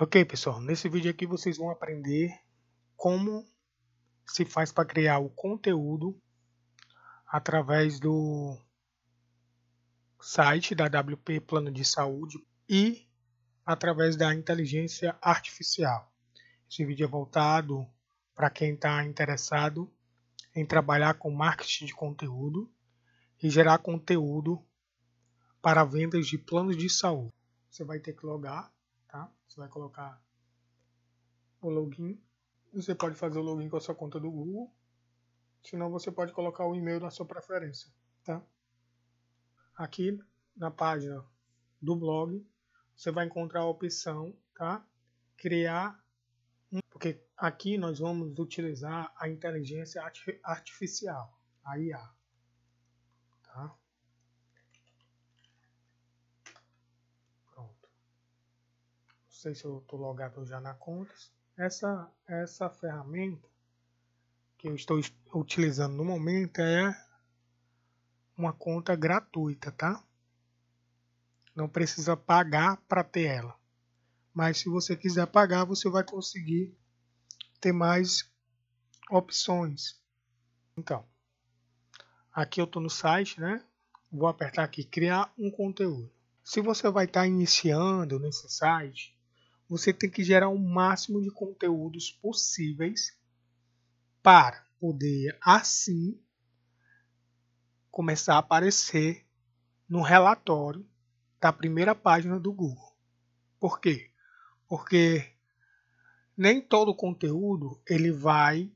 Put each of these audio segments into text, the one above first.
Ok pessoal, nesse vídeo aqui vocês vão aprender como se faz para criar o conteúdo através do site da WP Plano de Saúde e através da inteligência artificial. Esse vídeo é voltado para quem está interessado em trabalhar com marketing de conteúdo e gerar conteúdo para vendas de planos de saúde. Você vai ter que logar você vai colocar o login. Você pode fazer o login com a sua conta do Google. Senão você pode colocar o e-mail da sua preferência. Tá? Aqui na página do blog você vai encontrar a opção tá? criar um... porque aqui nós vamos utilizar a inteligência artificial, a IA. Tá? sei se eu estou logado já na Contas. Essa, essa ferramenta que eu estou utilizando no momento é uma conta gratuita, tá? Não precisa pagar para ter ela. Mas se você quiser pagar, você vai conseguir ter mais opções. Então, aqui eu estou no site, né? Vou apertar aqui criar um conteúdo. Se você vai estar tá iniciando nesse site, você tem que gerar o máximo de conteúdos possíveis para poder assim começar a aparecer no relatório da primeira página do Google. Por quê? Porque nem todo conteúdo ele vai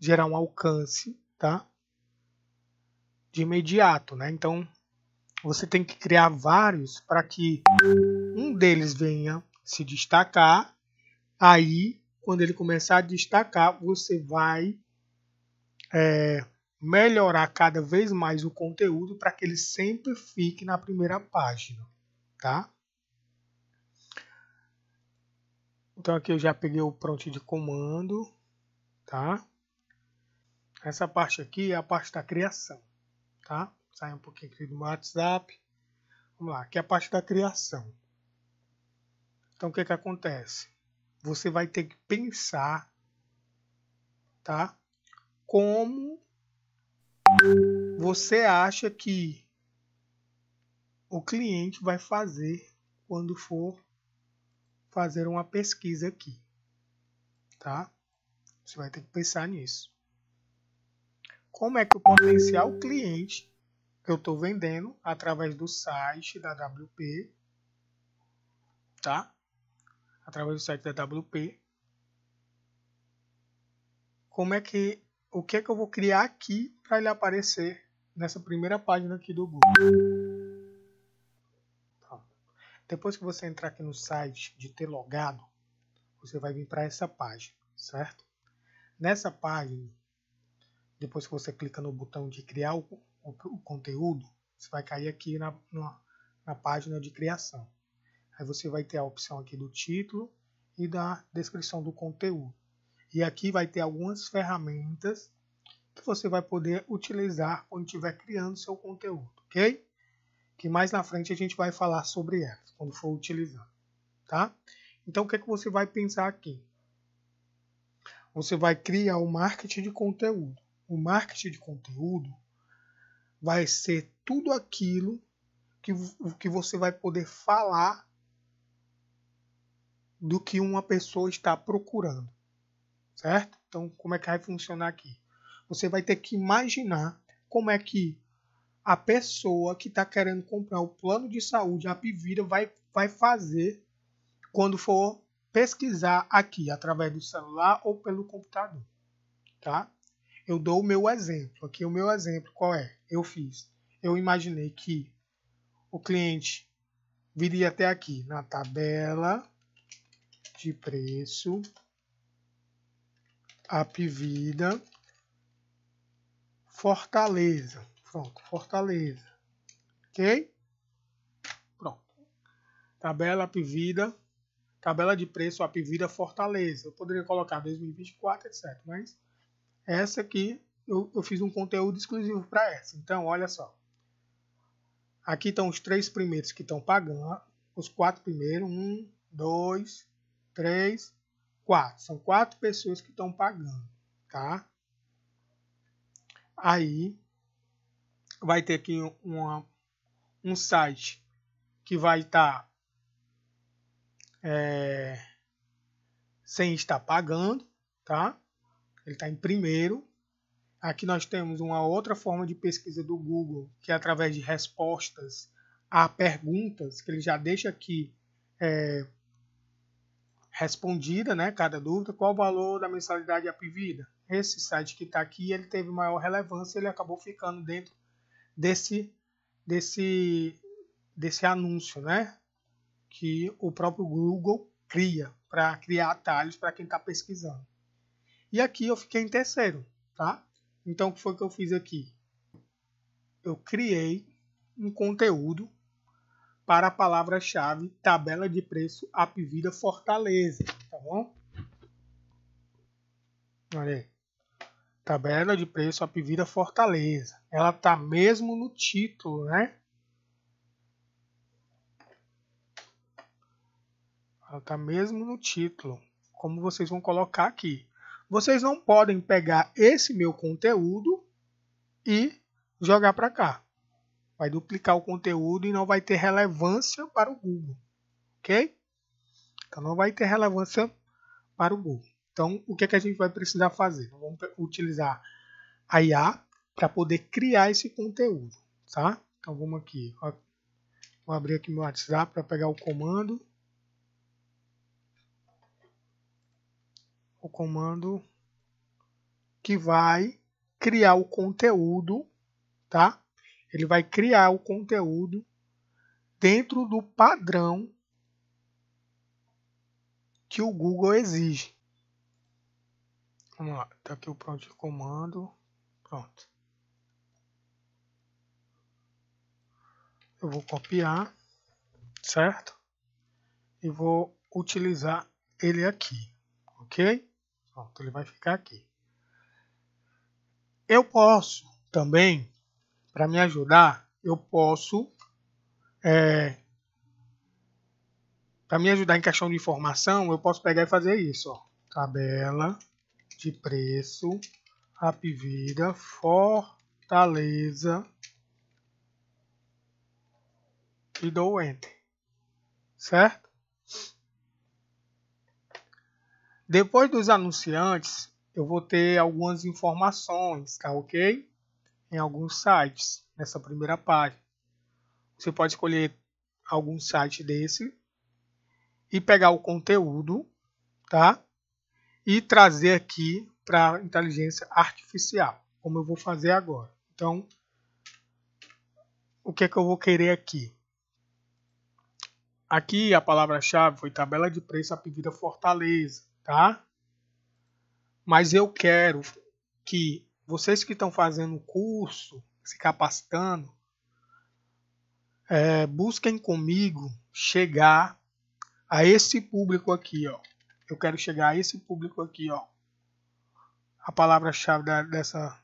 gerar um alcance, tá? De imediato, né? Então, você tem que criar vários para que um deles venha se destacar. Aí, quando ele começar a destacar, você vai é, melhorar cada vez mais o conteúdo para que ele sempre fique na primeira página, tá? Então aqui eu já peguei o prompt de comando, tá? Essa parte aqui é a parte da criação, tá? Sai um pouquinho aqui do WhatsApp. Vamos lá, aqui é a parte da criação. Então o que, é que acontece? Você vai ter que pensar, tá? Como você acha que o cliente vai fazer quando for fazer uma pesquisa aqui, tá? Você vai ter que pensar nisso. Como é que o potencial cliente que eu estou vendendo através do site da WP, tá? através do site da WP. Como é que o que é que eu vou criar aqui para ele aparecer nessa primeira página aqui do Google? Depois que você entrar aqui no site de ter logado, você vai vir para essa página, certo? Nessa página, depois que você clica no botão de criar o, o, o conteúdo, você vai cair aqui na, na, na página de criação. Aí você vai ter a opção aqui do título e da descrição do conteúdo. E aqui vai ter algumas ferramentas que você vai poder utilizar quando estiver criando seu conteúdo, ok? Que mais na frente a gente vai falar sobre elas, quando for utilizando, tá? Então, o que, é que você vai pensar aqui? Você vai criar o marketing de conteúdo. O marketing de conteúdo vai ser tudo aquilo que, que você vai poder falar do que uma pessoa está procurando, certo? Então, como é que vai funcionar aqui? Você vai ter que imaginar como é que a pessoa que está querendo comprar o plano de saúde, a Pivira, vai, vai fazer quando for pesquisar aqui, através do celular ou pelo computador, tá? Eu dou o meu exemplo. Aqui o meu exemplo qual é? Eu fiz. Eu imaginei que o cliente viria até aqui na tabela de preço, Apvida, Fortaleza. Pronto, Fortaleza. Ok? Pronto. Tabela Apvida, tabela de preço Apvida Fortaleza. Eu poderia colocar 2024, etc. Mas essa aqui eu, eu fiz um conteúdo exclusivo para essa. Então, olha só. Aqui estão os três primeiros que estão pagando. Os quatro primeiros. Um, dois, três, quatro. São quatro pessoas que estão pagando, tá? Aí vai ter aqui uma, um site que vai estar tá, é, sem estar pagando, tá? Ele está em primeiro. Aqui nós temos uma outra forma de pesquisa do Google, que é através de respostas a perguntas, que ele já deixa aqui é, respondida, né, cada dúvida, qual o valor da mensalidade apivida. Esse site que está aqui, ele teve maior relevância, ele acabou ficando dentro desse desse desse anúncio, né, que o próprio Google cria para criar atalhos para quem está pesquisando. E aqui eu fiquei em terceiro, tá? Então o que foi que eu fiz aqui? Eu criei um conteúdo para a palavra-chave tabela de preço Apvida Fortaleza, tá bom? Olha aí. Tabela de preço Apvida Fortaleza. Ela tá mesmo no título, né? Ela tá mesmo no título. Como vocês vão colocar aqui. Vocês não podem pegar esse meu conteúdo e jogar para cá. Vai duplicar o conteúdo e não vai ter relevância para o Google. Ok? Então não vai ter relevância para o Google. Então o que, é que a gente vai precisar fazer? Então, vamos utilizar a IA para poder criar esse conteúdo. Tá? Então vamos aqui. Ó. Vou abrir aqui meu WhatsApp para pegar o comando. O comando que vai criar o conteúdo, tá? Ele vai criar o conteúdo dentro do padrão que o Google exige. Vamos lá, tá aqui o prompt de comando. Pronto. Eu vou copiar, certo? E vou utilizar ele aqui, ok? Pronto, ele vai ficar aqui. Eu posso também para me ajudar, eu posso. É, para me ajudar em questão de informação, eu posso pegar e fazer isso. Ó. Tabela de preço, Apivida, Fortaleza e dou Enter. Certo? Depois dos anunciantes, eu vou ter algumas informações, tá ok? em alguns sites, nessa primeira página. Você pode escolher algum site desse e pegar o conteúdo, tá? E trazer aqui para inteligência artificial, como eu vou fazer agora. Então, o que é que eu vou querer aqui? Aqui a palavra-chave foi tabela de preço a pedida Fortaleza, tá? Mas eu quero que vocês que estão fazendo o curso, se capacitando, é, busquem comigo chegar a esse público aqui, ó. Eu quero chegar a esse público aqui, ó. A palavra-chave dessa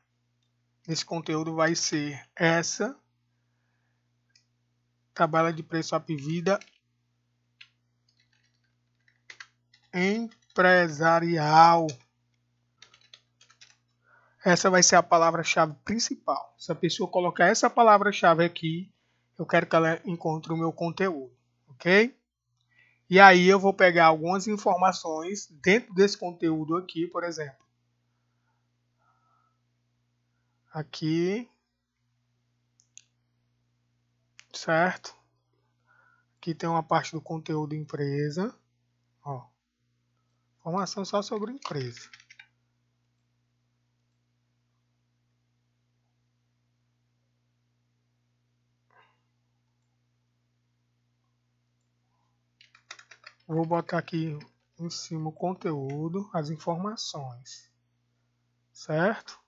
desse conteúdo vai ser essa tabela de preço vida empresarial. Essa vai ser a palavra-chave principal. Se a pessoa colocar essa palavra-chave aqui, eu quero que ela encontre o meu conteúdo, ok? E aí eu vou pegar algumas informações dentro desse conteúdo aqui, por exemplo. Aqui. Certo? Aqui tem uma parte do conteúdo empresa. Ó. Informação só sobre empresa. vou botar aqui em cima o conteúdo, as informações, certo?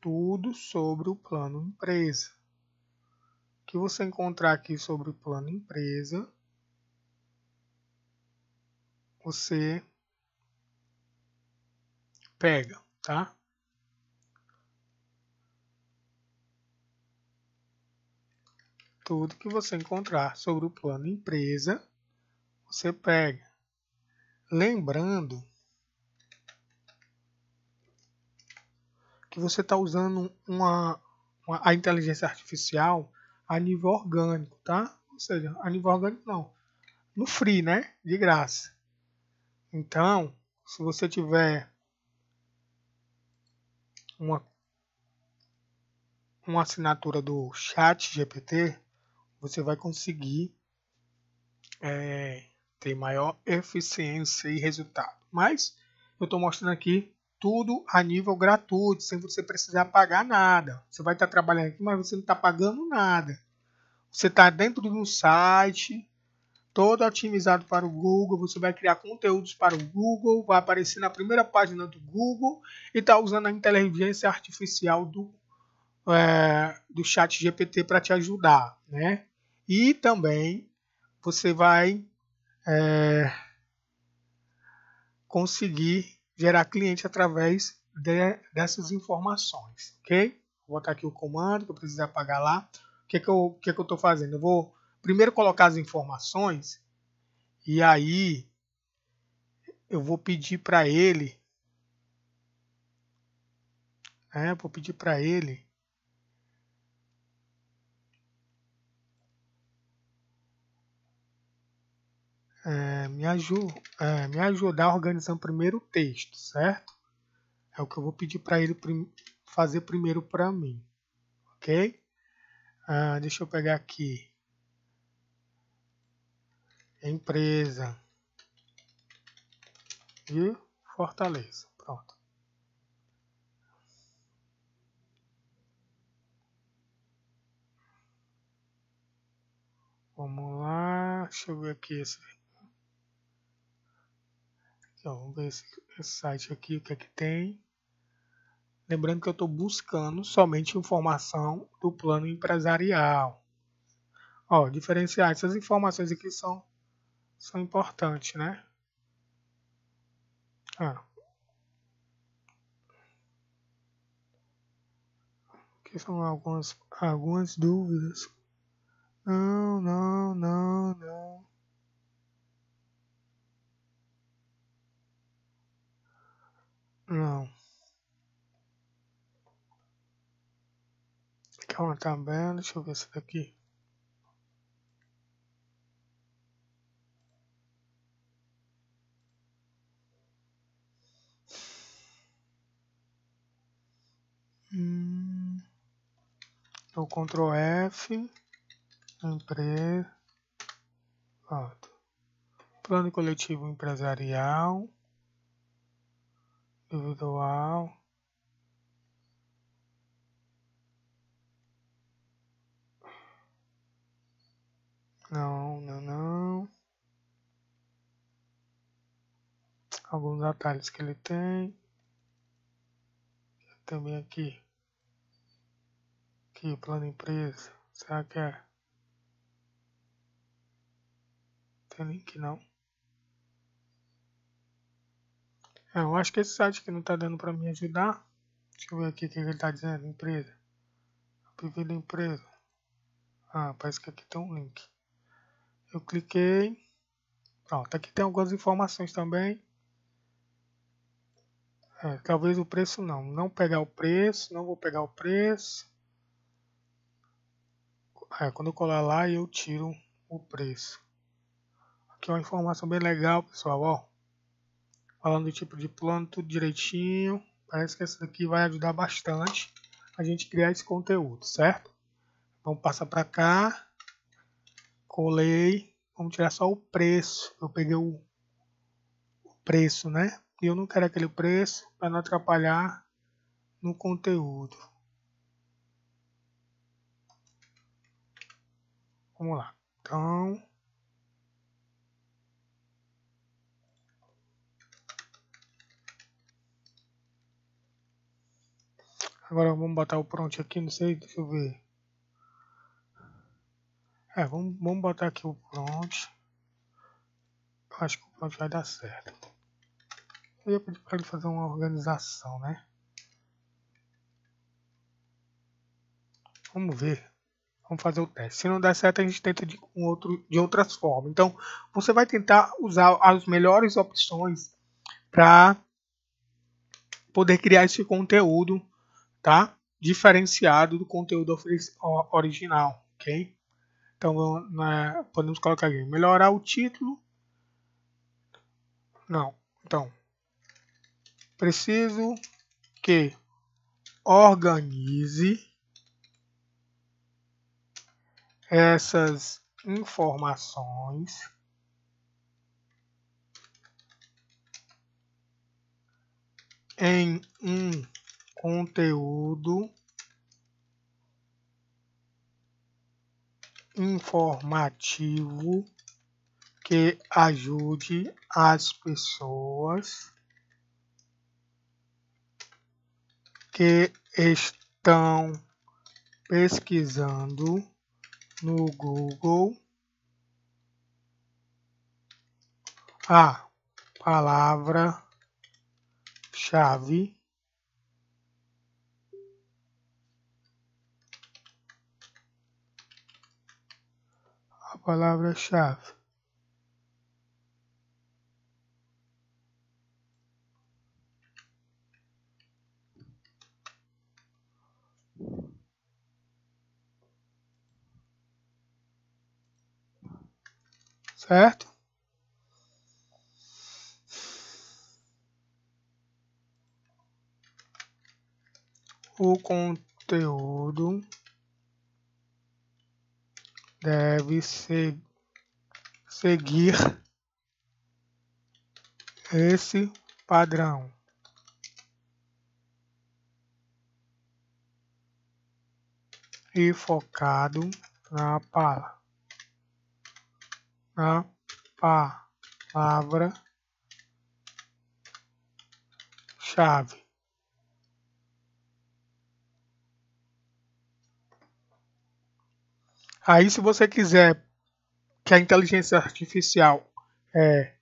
Tudo sobre o plano empresa. O que você encontrar aqui sobre o plano empresa, você pega, tá? Tudo que você encontrar sobre o plano empresa, você pega. Lembrando que você está usando uma, uma, a inteligência artificial a nível orgânico, tá? Ou seja, a nível orgânico não. No free, né? De graça. Então, se você tiver uma, uma assinatura do Chat GPT, você vai conseguir é, ter maior eficiência e resultado. Mas eu estou mostrando aqui tudo a nível gratuito, sem você precisar pagar nada. Você vai estar tá trabalhando aqui, mas você não está pagando nada. Você está dentro de um site, todo otimizado para o Google. Você vai criar conteúdos para o Google, vai aparecer na primeira página do Google e está usando a inteligência artificial do, é, do chat GPT para te ajudar, né? E também você vai é, conseguir gerar cliente através de, dessas informações, ok? Vou botar aqui o comando que eu preciso apagar lá. O que, que eu que, que eu estou fazendo? Eu vou primeiro colocar as informações e aí eu vou pedir para ele, É, Vou pedir para ele me, aju é, me ajudar primeiro o texto, certo? É o que eu vou pedir para ele prim fazer primeiro para mim, ok? Ah, deixa eu pegar aqui. Empresa e Fortaleza. Pronto. Vamos lá, deixa eu ver aqui esse então, vamos ver esse, esse site aqui, o que é que tem. Lembrando que eu estou buscando somente informação do plano empresarial. Ó, diferenciar essas informações aqui são, são importantes, né? Ah. Aqui são algumas, algumas dúvidas. Não, não, não, não. Não. Aqui é uma tabela, deixa eu ver essa daqui. Hum. Então, é Ctrl F, empresa, plano coletivo empresarial individual Não, não, não. Alguns atalhos que ele tem. Também aqui. Aqui, plano empresa. Será que é? Tem link não. É, eu acho que esse site que não está dando para me ajudar. Deixa eu ver aqui o que ele está dizendo. Empresa. da empresa. Ah, parece que aqui tem um link. Eu cliquei. Pronto, aqui tem algumas informações também. É, talvez o preço não. Não pegar o preço, não vou pegar o preço. É, quando eu colar lá eu tiro o preço. Aqui é uma informação bem legal, pessoal. Ó falando do tipo de plano, tudo direitinho. Parece que essa daqui vai ajudar bastante a gente criar esse conteúdo, certo? Vamos passar para cá. Colei. Vamos tirar só o preço. Eu peguei o, o preço, né? E eu não quero aquele preço para não atrapalhar no conteúdo. Vamos lá. Então... Agora vamos botar o prompt aqui, não sei, deixa eu ver. É, vamos, vamos botar aqui o prompt. acho que o prompt vai dar certo. Eu ia pedir para ele fazer uma organização, né? Vamos ver. Vamos fazer o teste. Se não der certo, a gente tenta de, um outro, de outras formas. Então, você vai tentar usar as melhores opções para poder criar esse conteúdo tá? Diferenciado do conteúdo original, ok? Então né, podemos colocar aqui, melhorar o título. Não, então preciso que organize essas informações em um conteúdo informativo que ajude as pessoas que estão pesquisando no Google a palavra-chave palavra-chave. Certo? O conteúdo deve ser, seguir esse padrão. E focado na, pala, na palavra chave. Aí, se você quiser que a inteligência artificial é,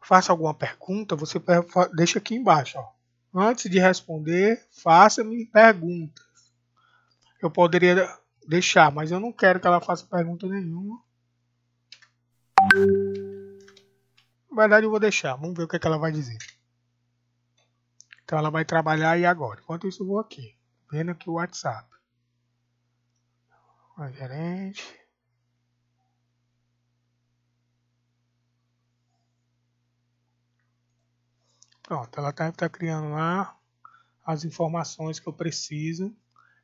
faça alguma pergunta, você é, deixa aqui embaixo. Ó. Antes de responder, faça-me perguntas. Eu poderia deixar, mas eu não quero que ela faça pergunta nenhuma. Na verdade, eu vou deixar. Vamos ver o que, é que ela vai dizer. Então, ela vai trabalhar aí agora. Enquanto isso, eu vou aqui. Vendo aqui o WhatsApp gerente. Pronto, ela está tá criando lá as informações que eu preciso.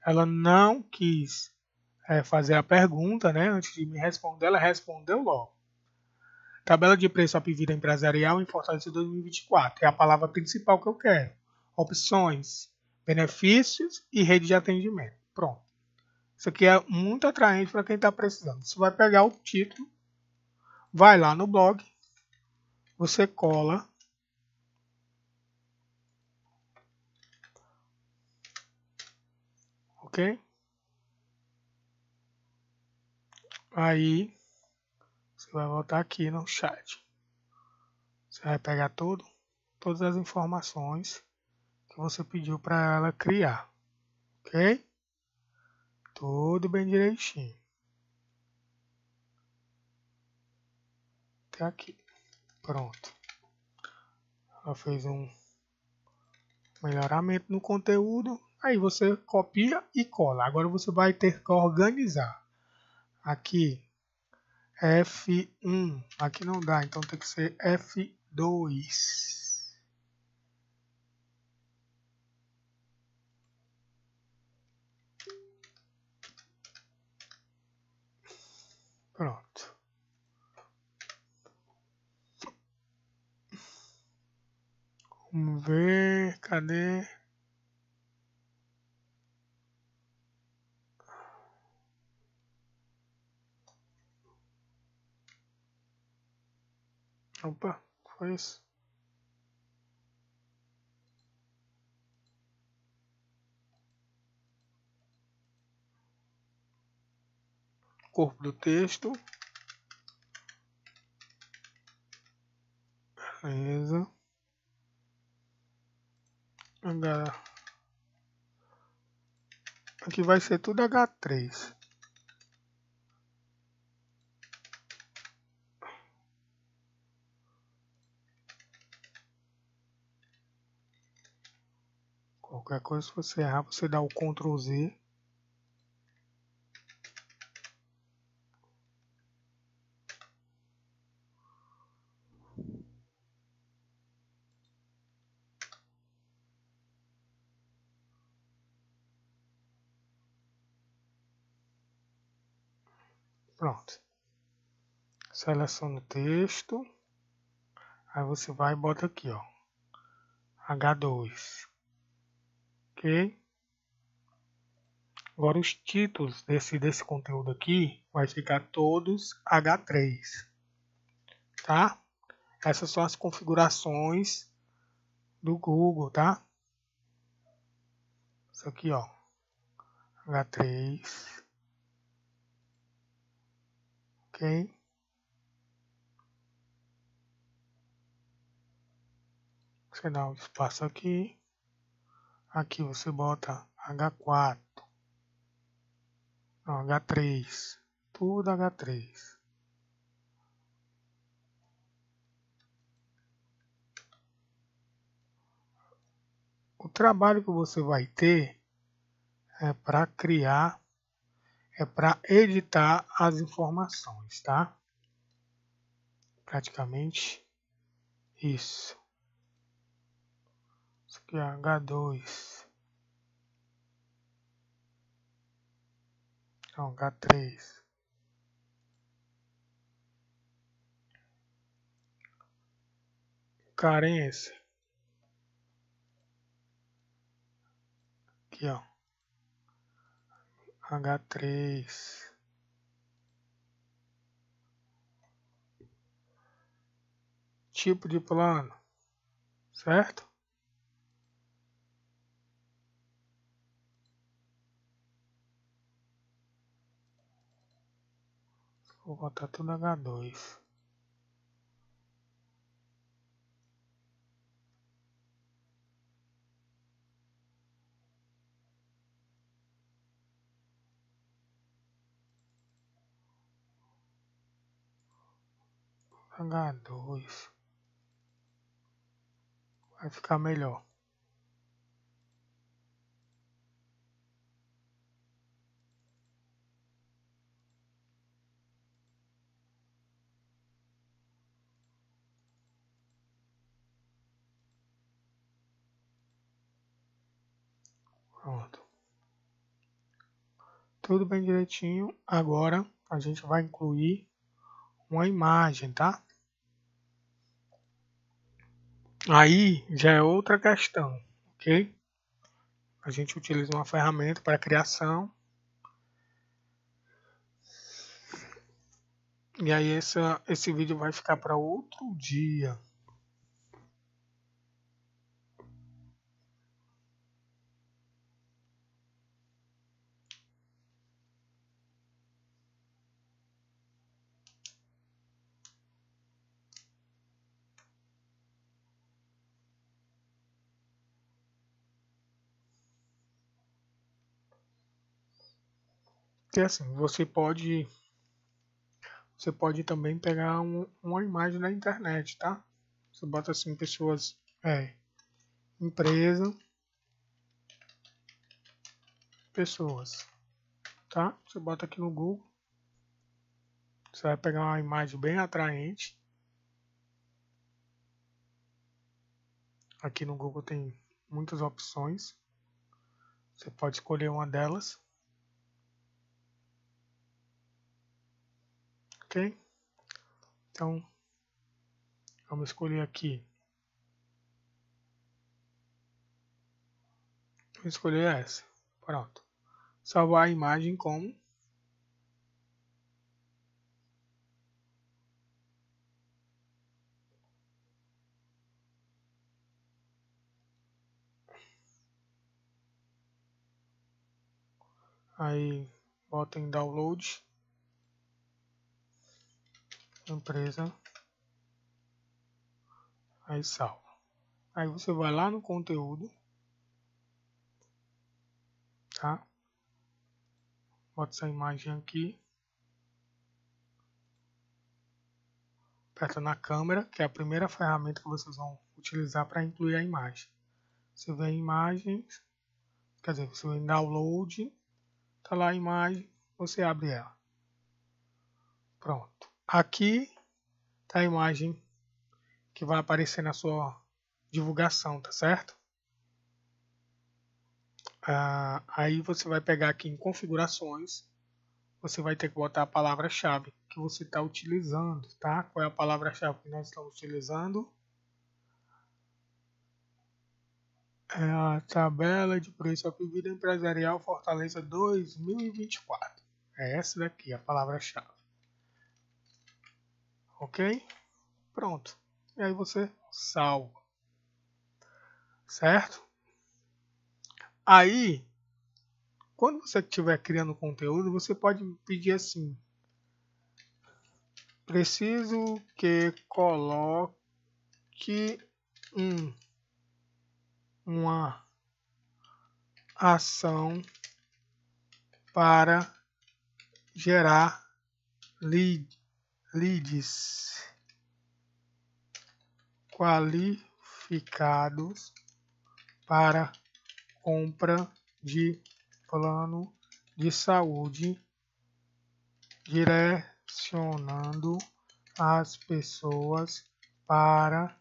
Ela não quis é, fazer a pergunta, né? Antes de me responder, ela respondeu logo. Tabela de preço up empresarial em Fortaleza 2024. É a palavra principal que eu quero. Opções, benefícios e rede de atendimento. Pronto. Isso aqui é muito atraente para quem está precisando. Você vai pegar o título, vai lá no blog, você cola. Ok? Aí, você vai voltar aqui no chat. Você vai pegar tudo, todas as informações que você pediu para ela criar. Ok? tudo bem direitinho. Até tá aqui. Pronto. Ela fez um melhoramento no conteúdo. Aí você copia e cola. Agora você vai ter que organizar. Aqui F1. Aqui não dá, então tem que ser F2. Pronto. Vamos ver, cadê? Opa, foi isso. corpo do texto. Beleza. Agora, aqui vai ser tudo H3. Qualquer coisa, se você errar, você dá o Ctrl Z seleciona o texto, aí você vai e bota aqui, ó, H2, ok? Agora os títulos desse, desse conteúdo aqui vai ficar todos H3, tá? Essas são as configurações do Google, tá? Isso aqui, ó, H3, ok? você dá um espaço aqui. Aqui você bota H4. Não, H3. Tudo H3. O trabalho que você vai ter é para criar, é para editar as informações, tá? Praticamente isso pH 2. então H3. Carência. Aqui, ó. H3. Tipo de plano, certo? Vou botar tudo H2. H2 vai ficar melhor. Pronto. Tudo bem direitinho. Agora a gente vai incluir uma imagem, tá? Aí já é outra questão, ok? A gente utiliza uma ferramenta para criação. E aí essa, esse vídeo vai ficar para outro dia. que assim, você pode você pode também pegar um, uma imagem da internet, tá? Você bota assim pessoas, é, empresa, pessoas, tá? Você bota aqui no Google, você vai pegar uma imagem bem atraente. Aqui no Google tem muitas opções. Você pode escolher uma delas. Então, vamos escolher aqui. Vou escolher essa. Pronto. Salvar a imagem como aí bota em download empresa, aí salva. Aí você vai lá no conteúdo, tá? Bota essa imagem aqui. Aperta na câmera, que é a primeira ferramenta que vocês vão utilizar para incluir a imagem. Você vê imagens, quer dizer, você vem download, tá lá a imagem, você abre ela. Pronto. Aqui está a imagem que vai aparecer na sua divulgação, tá certo? Ah, aí você vai pegar aqui em configurações, você vai ter que botar a palavra-chave que você está utilizando, tá? Qual é a palavra-chave que nós estamos utilizando? É a tabela de preço à vida empresarial Fortaleza 2024. É essa daqui a palavra-chave ok? Pronto. E aí você salva. Certo? Aí, quando você estiver criando conteúdo, você pode pedir assim. Preciso que coloque um, uma ação para gerar lead leads qualificados para compra de plano de saúde, direcionando as pessoas para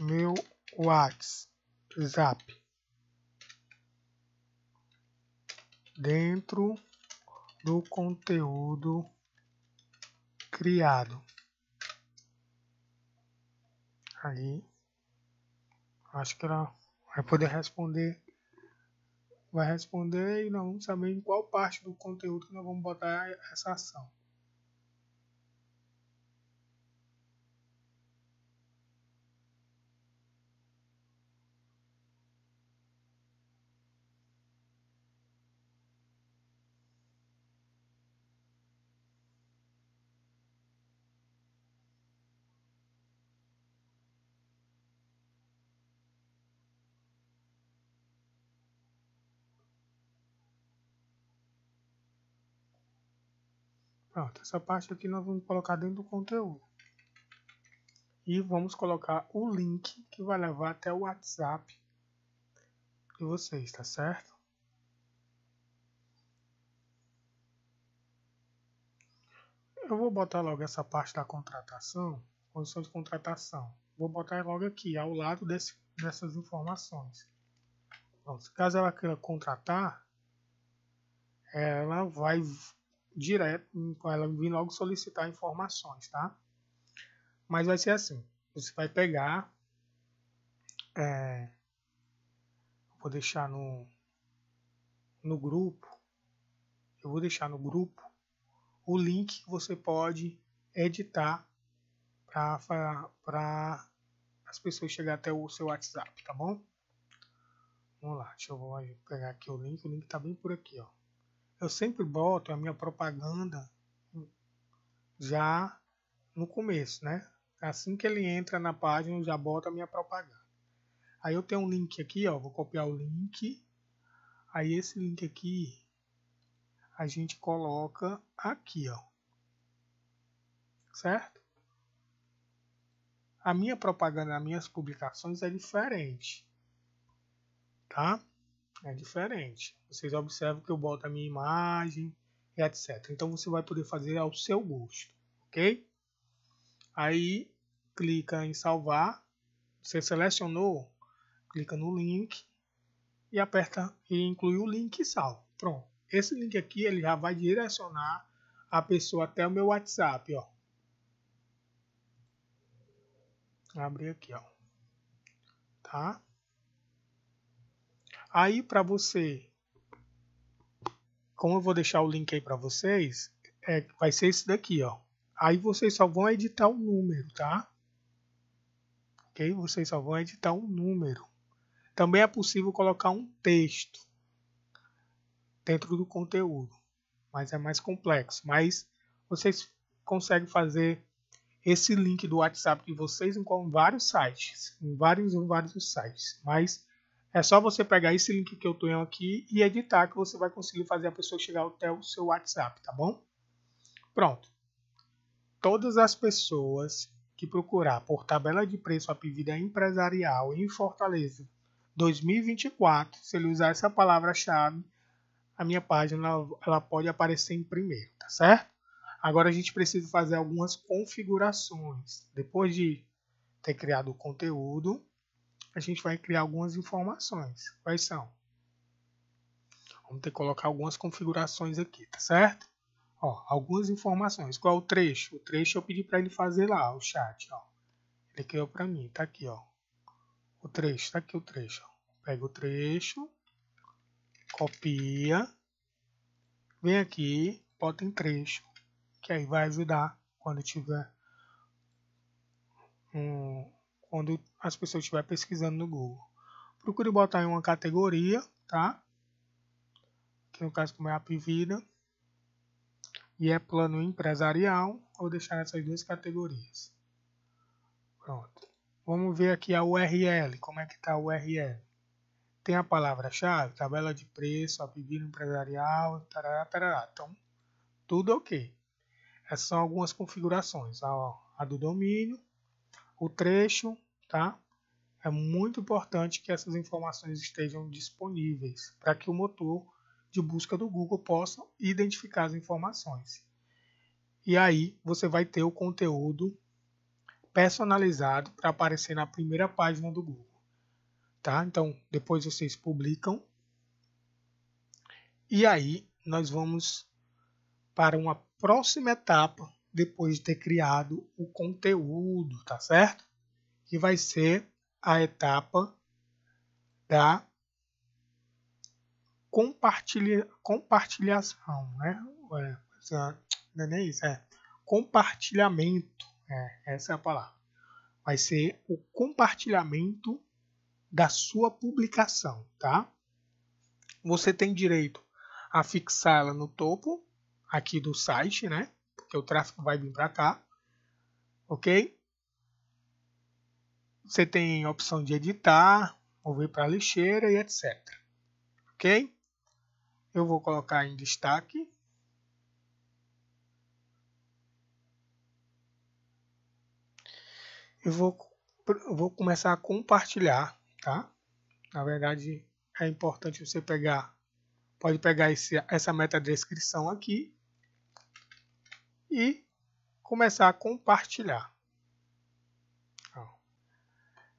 meu WhatsApp dentro do conteúdo criado. Aí, acho que ela vai poder responder, vai responder e nós vamos saber em qual parte do conteúdo que nós vamos botar essa ação. Pronto, essa parte aqui nós vamos colocar dentro do conteúdo. E vamos colocar o link que vai levar até o WhatsApp de vocês, tá certo? Eu vou botar logo essa parte da contratação, condição de contratação. Vou botar logo aqui, ao lado desse, dessas informações. Pronto, caso ela queira contratar, ela vai direto, ela vir logo solicitar informações, tá? Mas vai ser assim, você vai pegar, é, vou deixar no, no grupo, eu vou deixar no grupo o link que você pode editar para as pessoas chegar até o seu WhatsApp, tá bom? Vamos lá, deixa eu pegar aqui o link, o link tá bem por aqui, ó eu sempre boto a minha propaganda já no começo, né? Assim que ele entra na página, eu já boto a minha propaganda. Aí eu tenho um link aqui, ó, vou copiar o link. Aí esse link aqui a gente coloca aqui, ó. Certo? A minha propaganda, as minhas publicações é diferente. Tá? é diferente. Vocês observam que eu boto a minha imagem e etc. Então você vai poder fazer ao seu gosto, ok? Aí clica em salvar, você selecionou, clica no link e aperta e inclui o link e salva. Pronto. Esse link aqui ele já vai direcionar a pessoa até o meu WhatsApp, ó. Abrir aqui, ó. Tá? Aí para você, como eu vou deixar o link aí para vocês, é, vai ser esse daqui, ó. Aí vocês só vão editar o um número, tá? Ok? Vocês só vão editar um número. Também é possível colocar um texto dentro do conteúdo, mas é mais complexo. Mas vocês conseguem fazer esse link do WhatsApp de vocês em vários sites, em vários, em vários sites. Mas é só você pegar esse link que eu tenho aqui e editar que você vai conseguir fazer a pessoa chegar até o seu WhatsApp, tá bom? Pronto. Todas as pessoas que procurar por tabela de preço a pedida empresarial em Fortaleza 2024, se ele usar essa palavra-chave, a minha página ela pode aparecer em primeiro, tá certo? Agora a gente precisa fazer algumas configurações. Depois de ter criado o conteúdo, a gente vai criar algumas informações. Quais são? Vamos ter que colocar algumas configurações aqui, tá certo? Ó, algumas informações. Qual é o trecho? O trecho eu pedi para ele fazer lá, o chat, ó. Ele criou para mim, tá aqui, ó. O trecho, tá aqui o trecho. Pega o trecho, copia, vem aqui, bota em trecho, que aí vai ajudar quando tiver um, quando as pessoas estiver pesquisando no Google. Procure botar em uma categoria, tá? Que no caso como é a vida e é plano empresarial, vou deixar essas duas categorias. Pronto. Vamos ver aqui a URL, como é que está a URL. Tem a palavra-chave, tabela de preço, a vida empresarial, tarará, tarará. Então, tudo ok. Essas são algumas configurações. A, a do domínio, o trecho, tá? É muito importante que essas informações estejam disponíveis para que o motor de busca do Google possa identificar as informações. E aí você vai ter o conteúdo personalizado para aparecer na primeira página do Google. Tá? Então, depois vocês publicam. E aí nós vamos para uma próxima etapa depois de ter criado o conteúdo, tá certo? que vai ser a etapa da compartilha, compartilhação, né? Não é nem isso, é compartilhamento, é, essa é a palavra. Vai ser o compartilhamento da sua publicação, tá? Você tem direito a fixá-la no topo aqui do site, né? Porque o tráfego vai vir para cá, ok? Você tem a opção de editar, mover para a lixeira e etc. Ok? Eu vou colocar em destaque. Eu vou, eu vou começar a compartilhar, tá? Na verdade, é importante você pegar, pode pegar esse, essa descrição aqui e começar a compartilhar.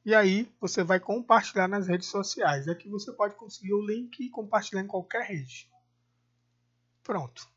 E aí você vai compartilhar nas redes sociais. Aqui é você pode conseguir o link e compartilhar em qualquer rede. Pronto.